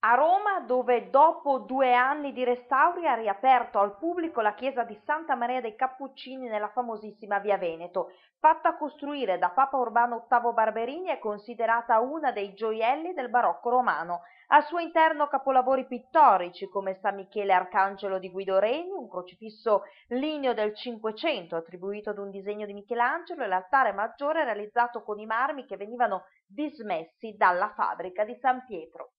A Roma, dove dopo due anni di restauri ha riaperto al pubblico la chiesa di Santa Maria dei Cappuccini nella famosissima via Veneto, fatta costruire da Papa Urbano VIII Barberini è considerata una dei gioielli del barocco romano. Al suo interno capolavori pittorici come San Michele Arcangelo di Guido Reni, un crocifisso ligneo del Cinquecento attribuito ad un disegno di Michelangelo e l'altare maggiore realizzato con i marmi che venivano dismessi dalla fabbrica di San Pietro.